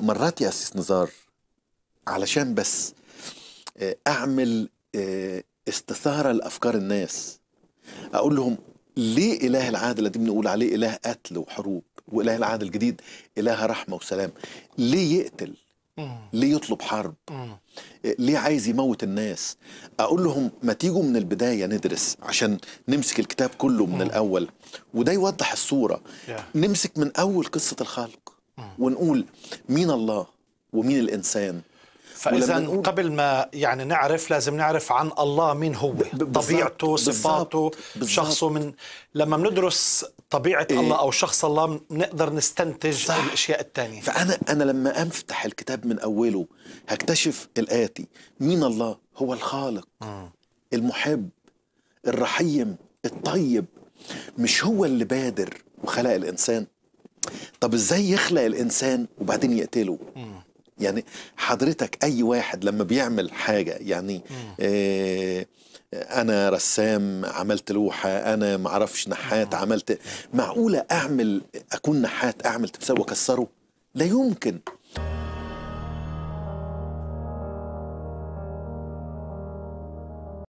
مرات يا أسيس نزار علشان بس آه، أعمل آه، استثارة لأفكار الناس أقول لهم ليه إله العادل اللي بنقول عليه إله قتل وحروب وإله العادل الجديد إله رحمة وسلام ليه يقتل ليه يطلب حرب آه، ليه عايز يموت الناس اقول لهم ما تيجوا من البدايه ندرس عشان نمسك الكتاب كله من الاول وده يوضح الصوره نمسك من اول قصه الخلق ونقول مين الله ومين الانسان فاذا قبل ما يعني نعرف لازم نعرف عن الله مين هو بالزبط طبيعته صفاته بالزبط شخصه من لما بندرس طبيعه إيه؟ الله او شخص الله بنقدر نستنتج صح. الاشياء الثانيه فانا انا لما افتح الكتاب من اوله هكتشف الاتي مين الله هو الخالق م. المحب الرحيم الطيب مش هو اللي بادر وخلق الانسان طب ازاي يخلق الانسان وبعدين يقتله يعني حضرتك اي واحد لما بيعمل حاجه يعني آه، انا رسام عملت لوحه انا ما اعرفش نحات عملت معقوله اعمل اكون نحات اعمل تمثال واكسره لا يمكن